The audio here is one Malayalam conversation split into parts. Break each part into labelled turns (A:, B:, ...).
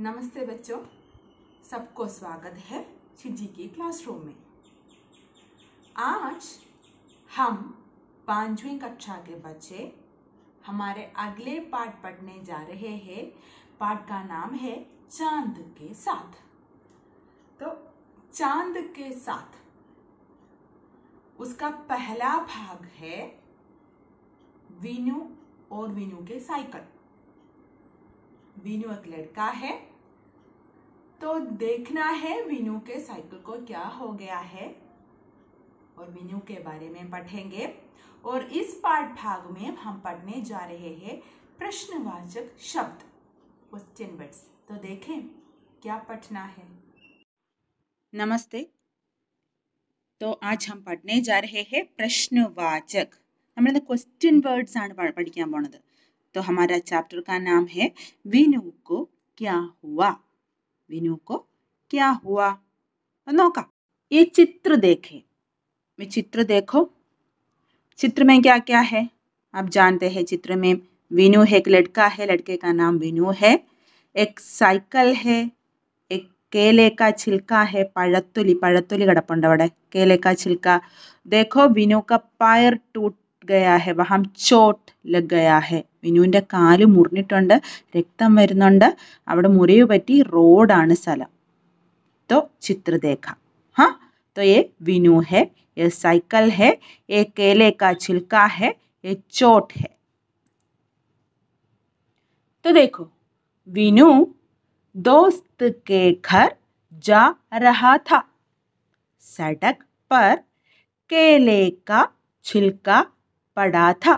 A: नमस्ते बच्चों सबको स्वागत है छिजी के क्लासरूम में आज हम पांचवी कक्षा के बच्चे हमारे अगले पाठ पढ़ने जा रहे हैं पाठ का नाम है चांद के साथ तो चांद के साथ उसका पहला भाग है वीनू और वीनू के साइकिल विनु एक लड़का है तो देखना है विनु के साइकिल को क्या हो गया है और विनु के बारे में पढ़ेंगे और इस पाठ भाग में हम पढ़ने जा रहे हैं प्रश्नवाचक शब्द क्वेश्चन वर्ड्स तो देखें क्या पढ़ना है नमस्ते तो आज हम पढ़ने जा रहे हैं प्रश्नवाचक നമ്മളെന്താ क्वेश्चन വേർഡ്സ് ആണ് പഠിക്കാൻ तो हमारा चैप्टर का नाम है विनू को क्या हुआ विनू को क्या हुआ नौका ये चित्र देखे मैं चित्र देखो चित्र में क्या क्या है आप जानते हैं चित्र में विनू है एक लड़का है लड़के का नाम विनू है एक साइकिल है एक केले का छिलका है पड़तुली पड़तुली कड़पंड केले का छिलका देखो विनू का पायर टूट गया ഹെ വഹാം ചോട്ട് ലഗ് ഗയാ ഹെ മിനുവിൻ്റെ കാല് മുറിഞ്ഞിട്ടുണ്ട് രക്തം വരുന്നുണ്ട് അവിടെ മുറിവ് പറ്റി റോഡാണ് तो चित्र देखा हाँ तो ये विनु है ये साइकिल है ये केले का छिलका है ये चोट है तो देखो विनु दोस्त के घर जा रहा था सड़क पर केले का छिलका पड़ा था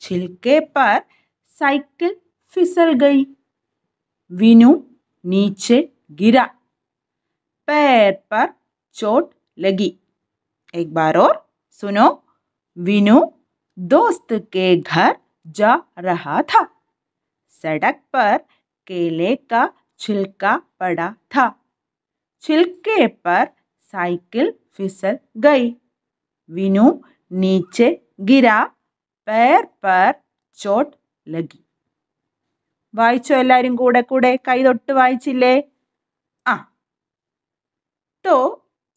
A: छिलके पर साइकिल फिसल गई विनु नीचे गिरा पैर पर चोट लगी एक बार और सुनो विनु दोस्त के घर जा रहा था सड़क पर केले का छिलका पड़ा था छिलके पर साइकिल फिसल गई विनु नीचे गिरा पैर पर चोट ലഗി വായിച്ചോ എല്ലാവരും കൂടെ കൂടെ കൈ തൊട്ട് വായിച്ചില്ലേ ആ തോ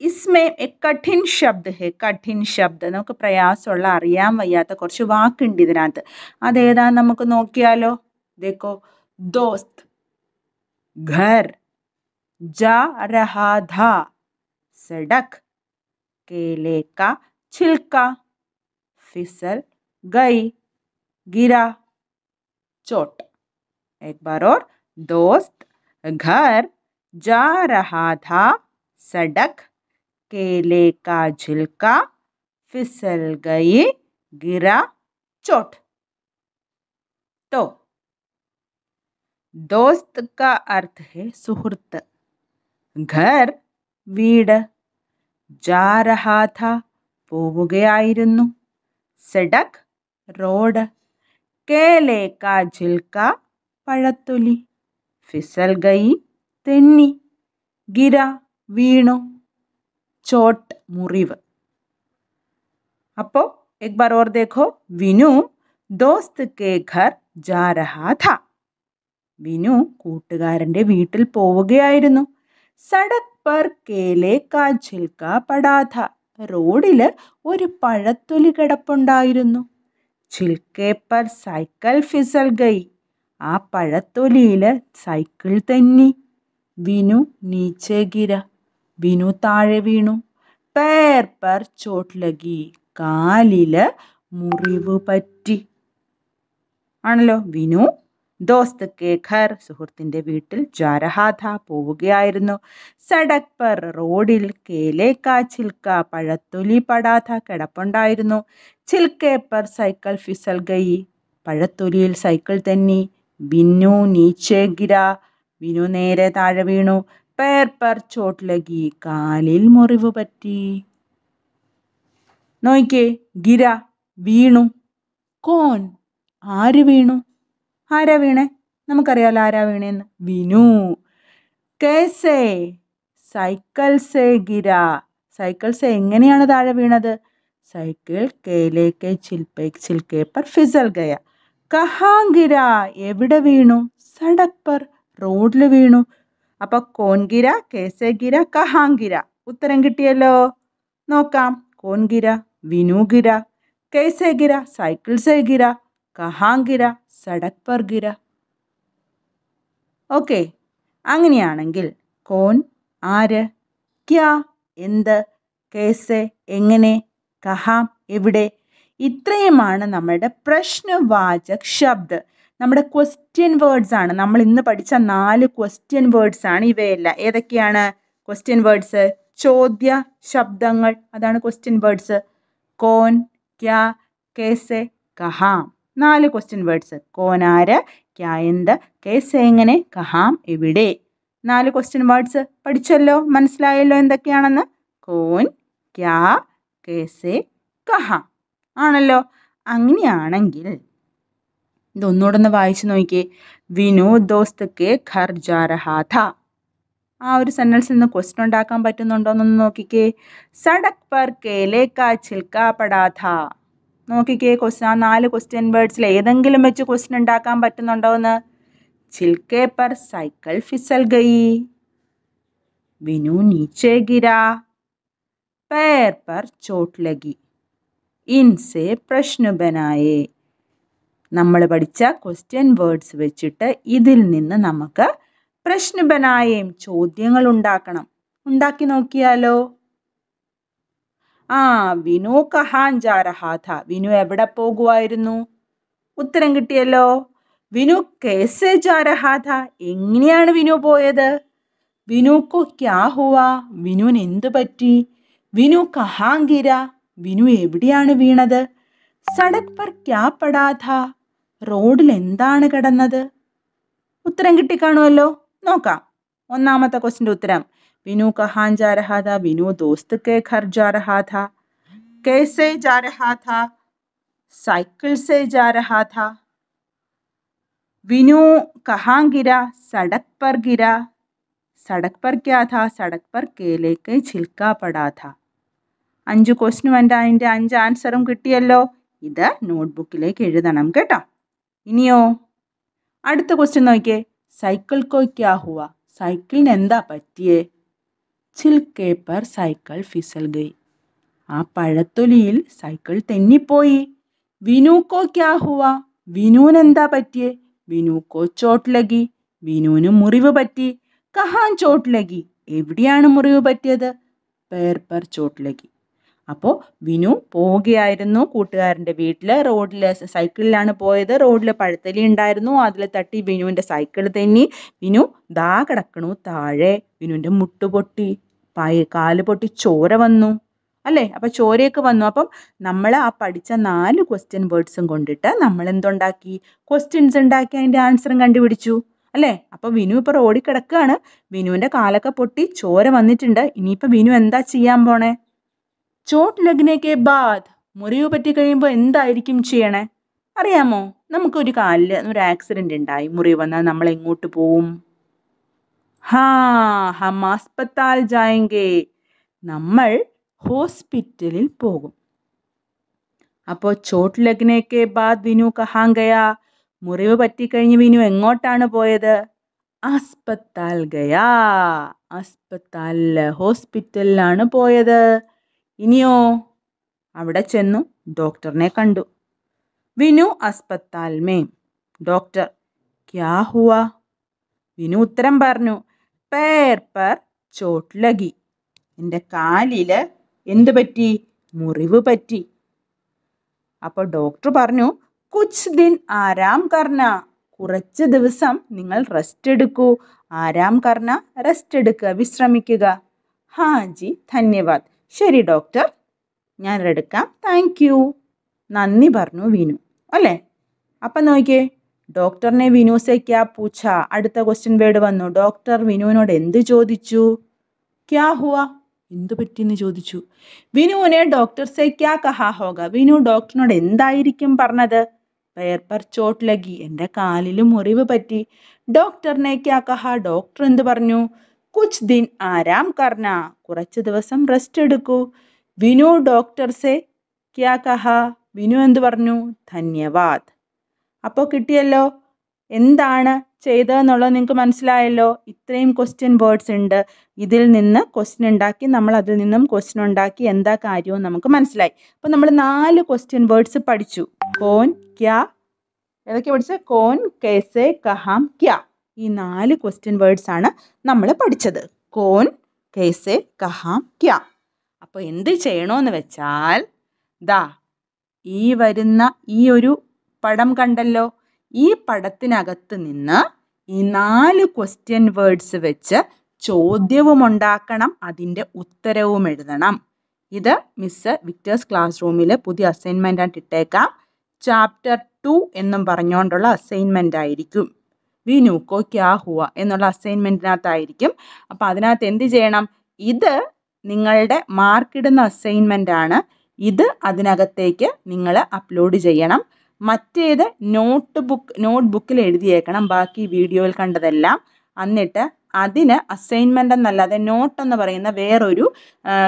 A: ഇസ്മേ കഠിൻ ശബ്ദ ഹെ കഠിൻ ശബ്ദ നമുക്ക് പ്രയാസമുള്ള അറിയാൻ വയ്യാത്ത കുറച്ച് വാക്കുണ്ട് ഇതിനകത്ത് അതേതാ നമുക്ക് നോക്കിയാലോ ദേക്കോ ദോസ്ത് ഘർ जा रहा था सड़क केले का छिलका फिसल गई गिरा चोट एक बार और दोस्त घर जा रहा था सड़क केले का झिलका फिसल गई गिरा चोट तो दोस्त का अर्थ है सुहृत घर वीड जा रहा था പോവുകയായിരുന്നു സെഡക് റോഡ് കേലേക്ക ജിൽക്ക പഴത്തൊലി ഫിസൽ ഗയി തെന്നി ഗിര വീണു ചോട്ട് മുറിവ് അപ്പോൾ एक ഓർ ദേഖോ വിനു ദോസ്ത് കേ ഘർ घर जा रहा വിനു കൂട്ടുകാരൻ്റെ വീട്ടിൽ പോവുകയായിരുന്നു സടക് പർ കേലെ കാ ചിൽക്ക പടാഥ റോഡിൽ ഒരു പഴത്തൊലി കിടപ്പുണ്ടായിരുന്നു ചിൽക്കേപ്പർ സൈക്കിൾ ഫിസൽ ഗൈ ആ പഴത്തൊലിയിൽ സൈക്കിൾ തന്നി വിനു നീച്ചേകിര വിനു താഴെ വീണു പേർ പർ ചോട്ട് ലഗി മുറിവ് പറ്റി ആണല്ലോ വിനു ദോസ്തക്കെ ഘർ സുഹൃത്തിൻ്റെ വീട്ടിൽ ജാരഹാഥ പോവുകയായിരുന്നു സഡക് പർ റോഡിൽ കേലേക്ക ചിൽക്ക പഴത്തൊലി പടാഥ കിടപ്പുണ്ടായിരുന്നു ചിൽക്കേ പർ സൈക്കിൾ ഫിസൽ ഗയി പഴത്തൊലിയിൽ സൈക്കിൾ തന്നി ബിന്നു നീച്ചേ ഗിര ബിനു നേരെ താഴെ വീണു പേർ പർ ചോട്ട് ലഗി കാലിൽ മുറിവ് പറ്റി നോയിക്കേ ഗിര വീണു കോൻ ആര് വീണു ആരാ വീണേ നമുക്കറിയാലോ ആരാ വീണേന്ന് വിനു കേസേ സൈക്കിൾ ഗിര സൈക്കിൾസ് എങ്ങനെയാണ് താഴെ വീണത് സൈക്കിൾ കേലേക്കെ ചിൽപേ ചിൽക്കേപ്പർ ഫിസൽ ഗയ കഹാങ്കിര എവിടെ വീണു സടപ്പർ റോഡിൽ വീണു അപ്പോൾ കോൻഗിര കേസഗിര കഹാങ്കിര ഉത്തരം കിട്ടിയല്ലോ നോക്കാം കോൻകിര വിനുഗിര കേസേഗിര സൈക്കിൾ ഗിര കഹാങ്കിര സഡക് പർഗിര ഓക്കെ അങ്ങനെയാണെങ്കിൽ കോൺ ആര് ക്യാ എന്ത് കേസ് എങ്ങനെ കഹാം എവിടെ ഇത്രയുമാണ് നമ്മളുടെ പ്രശ്നവാചക് ശബ്ദ് നമ്മുടെ ക്വസ്റ്റ്യൻ വേർഡ്സ് ആണ് നമ്മൾ ഇന്ന് പഠിച്ച നാല് ക്വസ്റ്റ്യൻ വേർഡ്സ് ആണ് ഇവയെല്ലാം ഏതൊക്കെയാണ് ക്വസ്റ്റ്യൻ വേർഡ്സ് ചോദ്യ ശബ്ദങ്ങൾ അതാണ് ക്വസ്റ്റ്യൻ വേർഡ്സ് കോൻ ക്യാ കേസെ കഹാം നാല് ക്വസ്റ്റ്യൻ വേർഡ്സ് കോനാര് ക്യായന്ത് കേസേങ്ങനെ കഹാം എവിടെ നാല് ക്വസ്റ്റ്യൻ വേർഡ്സ് പഠിച്ചല്ലോ മനസ്സിലായല്ലോ എന്തൊക്കെയാണെന്ന് കോൻ ക്യാ കേസെ കഹാം ആണല്ലോ അങ്ങനെയാണെങ്കിൽ ഇതൊന്നുകൂടെ ഒന്ന് വായിച്ചു നോക്കിയേ വിനു ദോസ്ത് കെ ഖർ ജാരഹാഥ ആ ഒരു സെൻറ്റൻസിൽ നിന്ന് ക്വസ്റ്റ്യൻ ഉണ്ടാക്കാൻ പറ്റുന്നുണ്ടോ എന്നൊന്ന് നോക്കിക്കേ സടക് പർ കേലേക്കാ ചിൽക്ക പടാഥ നോക്കിക്കേ ക്വസ്റ്റ്യൻ ആ നാല് ക്വസ്റ്റ്യൻ വേർഡ്സിൽ ഏതെങ്കിലും വെച്ച് ക്വസ്റ്റ്യൻ ഉണ്ടാക്കാൻ പറ്റുന്നുണ്ടോ എന്ന് ചിൽക്കെ സൈക്കിൾ ഫിസൽ ഗൈ വിനു നീച്ചേ ഗിര पैर पर चोट लगी ഇൻസെ പ്രശ്നുബനായേ നമ്മൾ പഠിച്ച ക്വസ്റ്റ്യൻ വേർഡ്സ് വെച്ചിട്ട് ഇതിൽ നിന്ന് നമുക്ക് പ്രശ്നുബനായേയും ചോദ്യങ്ങൾ ഉണ്ടാക്കണം ഉണ്ടാക്കി നോക്കിയാലോ ആ വിനു കഹാഞ്ചാരഹാഥ വിനു എവിടെ പോകുമായിരുന്നു ഉത്തരം കിട്ടിയല്ലോ വിനു കേസാരഹാഥ എങ്ങനെയാണ് വിനു പോയത് വിനു ക്യാ വിനു വിനുവിന് എന്തു പറ്റി വിനു കഹാങ്കിര വിനു എവിടെയാണ് വീണത് സടക് പർ ക്യാ പെടാഥ റോഡിൽ എന്താണ് കിടന്നത് ഉത്തരം കിട്ടിക്കാണുമല്ലോ നോക്കാം ഒന്നാമത്തെ ക്വസ്റ്റിൻ്റെ ഉത്തരം विनू कहाँ जा रहा था विनू दोस्त के घर जा रहा था कैसे जा रहा था साइकिल से जा रहा था विनू कहाँ गिरा सड़क पर गिरा सड़क पर क्या था सड़क पर केले के छिलका पड़ा था अंजु क्वेश्चन वा अंज आंसर किटियालो इत नोटबुकम कटो इनियो अड़ क्वस्ट नोके सैकल को क्या हुआ सैकल ने पटे ചിൽക്കെ പർ സൈക്കിൾ ഫിസൽ ഗൈ ആ പഴത്തൊലിയിൽ സൈക്കിൾ തെന്നിപ്പോയി വിനൂക്കോ ക്യാഹുവ വിനൂൻ എന്താ പറ്റിയേ വിനൂക്കോ ചോട്ട് ലഗി വിനൂന് മുറിവ് പറ്റി കഹാൻ ചോട്ട് ലഗി എവിടെയാണ് മുറിവ് പറ്റിയത് പേർ പർ ചോട്ട് ലഗി അപ്പോൾ വിനു പോവുകയായിരുന്നു കൂട്ടുകാരൻ്റെ വീട്ടിൽ റോഡിൽ സൈക്കിളിലാണ് പോയത് റോഡിൽ പഴത്തലി ഉണ്ടായിരുന്നു അതിൽ തട്ടി വിനുവിൻ്റെ സൈക്കിൾ തെന്നി വിനു ദാ കിടക്കണു താഴെ വിനുവിൻ്റെ മുട്ടുപൊട്ടി പായ കാല് പൊട്ടി ചോര വന്നു അല്ലേ അപ്പൊ ചോരയൊക്കെ വന്നു അപ്പം നമ്മൾ ആ പഠിച്ച നാല് ക്വസ്റ്റ്യൻ വേർഡ്സും കൊണ്ടിട്ട് നമ്മൾ എന്തുണ്ടാക്കി ക്വസ്റ്റ്യൻസ് ഉണ്ടാക്കി അതിൻ്റെ ആൻസറും കണ്ടുപിടിച്ചു അല്ലേ അപ്പോൾ വിനു ഇപ്പോൾ റോഡിൽ കിടക്കുകയാണ് വിനുവിന്റെ കാലൊക്കെ പൊട്ടി ചോര വന്നിട്ടുണ്ട് ഇനിയിപ്പൊ വിനു എന്താ ചെയ്യാൻ പോണേ ചോട്ട് ലഗ്നേക്കെ ബാദ് മുറിവ് പറ്റി കഴിയുമ്പോൾ എന്തായിരിക്കും ചെയ്യണേ അറിയാമോ നമുക്കൊരു കാലിൽ ഒരു ആക്സിഡന്റ് ഉണ്ടായി മുറിവ് വന്നാൽ നമ്മൾ എങ്ങോട്ട് പോവും ഹാ ഹം ആസ്പത്താൽ ജായെങ്കേ നമ്മൾ ഹോസ്പിറ്റലിൽ പോകും അപ്പോൾ ചോട്ട് ലഗ്നയ്ക്ക് ബാദ് വിനു കഹാൻ ഗയ മുറിവ് പറ്റിക്കഴിഞ്ഞ് വിനു എങ്ങോട്ടാണ് പോയത് അസ്പത്താൽ ഗയാ അസ്പത്താൽ ഹോസ്പിറ്റലിലാണ് പോയത് ഇനിയോ അവിടെ ചെന്നു ഡോക്ടറിനെ കണ്ടു വിനു അസ്പത്താൽ മേ ഡോക്ടർ ക്യാ ഹുവ വിനു ഉത്തരം പറഞ്ഞു പേർ പർ ചോട്ട് ലഗി എൻ്റെ കാലിൽ എന്ത് പറ്റി മുറിവ് പറ്റി അപ്പോൾ ഡോക്ടർ പറഞ്ഞു കുച്ച് ദിൻ ആരാം കർണ കുറച്ച് ദിവസം നിങ്ങൾ റെസ്റ്റ് എടുക്കൂ ആരാം കർണ റെസ്റ്റ് എടുക്കുക വിശ്രമിക്കുക ഹാ ജി ധന്യവാദ് ശരി ഡോക്ടർ ഞാൻ എടുക്കാം താങ്ക് യു നന്ദി പറഞ്ഞു വീണു അല്ലേ അപ്പം നോക്കിയേ ഡോക്ടറിനെ ने വിനു से क्या അടുത്ത ക്വസ്റ്റ്യൻ വേർഡ് വന്നു ഡോക്ടർ വിനുവിനോട് എന്ത് ചോദിച്ചു ക്യാ ഹുവ എന്ത് പറ്റിയെന്ന് ചോദിച്ചു വിനുവിനെ ഡോക്ടർ സെ കഹാ ഹോക വിനു ഡോക്ടറിനോട് എന്തായിരിക്കും പറഞ്ഞത് പേർ പർ ചോട്ട് ലഗി എൻ്റെ കാലിലും മുറിവ് പറ്റി ഡോക്ടറിനെ ക്യാ കഹാ ഡോക്ടർ എന്ത് പറഞ്ഞു കുച്ച് ദിൻ ആരാം കർണ കുറച്ച് ദിവസം റെസ്റ്റ് എടുക്കൂ വിനു ഡോക്ടർ സെ ക്യാ കഹ വിനു എന്ത് പറഞ്ഞു ധന്യവാദ് അപ്പോൾ കിട്ടിയല്ലോ എന്താണ് ചെയ്തതെന്നുള്ളത് നിങ്ങൾക്ക് മനസ്സിലായല്ലോ ഇത്രയും ക്വസ്റ്റ്യൻ വേർഡ്സ് ഉണ്ട് ഇതിൽ നിന്ന് ക്വസ്റ്റ്യൻ ഉണ്ടാക്കി നമ്മൾ അതിൽ നിന്നും ക്വസ്റ്റ്യൻ ഉണ്ടാക്കി എന്താ കാര്യവും നമുക്ക് മനസ്സിലായി അപ്പോൾ നമ്മൾ നാല് ക്വസ്റ്റ്യൻ വേർഡ്സ് പഠിച്ചു കോൻ ക്യാ ഏതൊക്കെ പഠിച്ച കോൻ കേസെ കഹാം ക്യാ ഈ നാല് ക്വസ്റ്റ്യൻ വേർഡ്സ് ആണ് നമ്മൾ പഠിച്ചത് കോൻ കേസെ കഹാം ക്യാ അപ്പോൾ എന്ത് ചെയ്യണമെന്ന് വെച്ചാൽ ദാ ഈ വരുന്ന ഈ ഒരു പടം കണ്ടല്ലോ ഈ പടത്തിനകത്ത് നിന്ന് ഈ നാല് ക്വസ്റ്റ്യൻ വേർഡ്സ് വെച്ച് ചോദ്യവും ഉണ്ടാക്കണം അതിൻ്റെ ഉത്തരവും എഴുതണം ഇത് മിസ് വിക്ടേഴ്സ് ക്ലാസ് റൂമിൽ പുതിയ അസൈൻമെൻ്റ് ആയിട്ട് ഇട്ടേക്കാം ചാപ്റ്റർ ടു എന്നും പറഞ്ഞുകൊണ്ടുള്ള അസൈൻമെൻ്റ് ആയിരിക്കും വിനൂക്കോ ക്യാ ഹുവ എന്നുള്ള അസൈൻമെൻറ്റിനകത്തായിരിക്കും അപ്പോൾ അതിനകത്ത് എന്ത് ചെയ്യണം ഇത് നിങ്ങളുടെ മാർക്കിടുന്ന അസൈൻമെൻ്റ് ആണ് ഇത് അതിനകത്തേക്ക് നിങ്ങൾ അപ്ലോഡ് ചെയ്യണം മറ്റേത് നോട്ട് ബുക്ക് നോട്ട് ബുക്കിൽ എഴുതിയേക്കണം ബാക്കി വീഡിയോയിൽ കണ്ടതെല്ലാം എന്നിട്ട് അതിന് അസൈൻമെൻ്റ് എന്നല്ലാതെ നോട്ട് എന്ന് പറയുന്ന വേറൊരു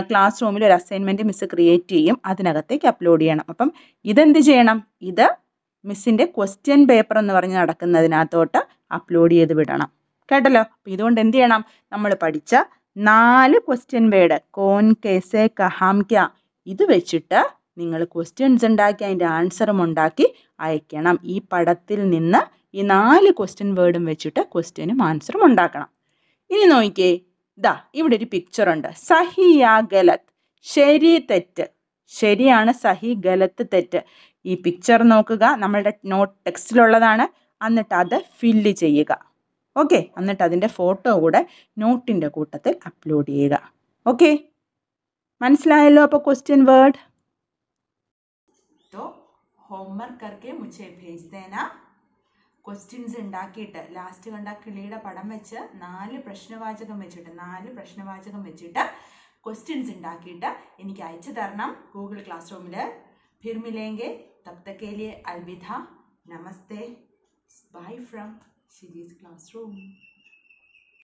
A: ക്ലാസ് റൂമിൽ ഒരു അസൈൻമെൻറ്റ് മിസ്സ് ക്രിയേറ്റ് ചെയ്യും അതിനകത്തേക്ക് അപ്ലോഡ് ചെയ്യണം അപ്പം ഇതെന്ത് ചെയ്യണം ഇത് മിസ്സിൻ്റെ ക്വസ്റ്റ്യൻ പേപ്പർ എന്ന് പറഞ്ഞ് നടക്കുന്നതിനകത്തോട്ട് അപ്ലോഡ് ചെയ്ത് വിടണം കേട്ടല്ലോ അപ്പോൾ ഇതുകൊണ്ട് എന്ത് ചെയ്യണം നമ്മൾ പഠിച്ച നാല് ക്വസ്റ്റ്യൻ വേഡ് കോൻ കേസെ കഹാം ഇത് വെച്ചിട്ട് നിങ്ങൾ ക്വസ്റ്റ്യൻസ് ഉണ്ടാക്കി അതിൻ്റെ ആൻസറും ഉണ്ടാക്കി അയക്കണം ഈ പടത്തിൽ നിന്ന് ഈ നാല് ക്വസ്റ്റ്യൻ വേർഡും വെച്ചിട്ട് ക്വസ്റ്റ്യനും ആൻസറും ഉണ്ടാക്കണം ഇനി നോക്കിയേ ദാ ഇവിടെ ഒരു പിക്ചർ ഉണ്ട് സഹിയ ഗലത്ത് ശരി തെറ്റ് ശരിയാണ് സഹി ഗലത്ത് തെറ്റ് ഈ പിക്ചർ നോക്കുക നമ്മളുടെ നോട്ട് ടെക്സ്റ്റിലുള്ളതാണ് എന്നിട്ട് അത് ഫില്ല് ചെയ്യുക ഓക്കെ എന്നിട്ട് അതിൻ്റെ ഫോട്ടോ കൂടെ നോട്ടിൻ്റെ കൂട്ടത്തിൽ അപ്ലോഡ് ചെയ്യുക ഓക്കെ മനസ്സിലായല്ലോ അപ്പോൾ ക്വസ്റ്റ്യൻ വേർഡ് तो होमवर्क करके मुझे भेज देना ക്വസ്റ്റ്യൻസ് ഉണ്ടാക്കിയിട്ട് ലാസ്റ്റ് കണ്ട കിളിയുടെ പടം വെച്ച് നാല് പ്രശ്നവാചകം വെച്ചിട്ട് നാല് പ്രശ്നവാചകം വെച്ചിട്ട് ക്വസ്റ്റ്യൻസ് ഉണ്ടാക്കിയിട്ട് എനിക്ക് അയച്ചു തരണം ഗൂഗിൾ ക്ലാസ് റൂമിൽ ഫിർ മിലേങ്കെ തബ് തക്കേലിയെ അൽവിധ നമസ്തേ bye from Shiji's class room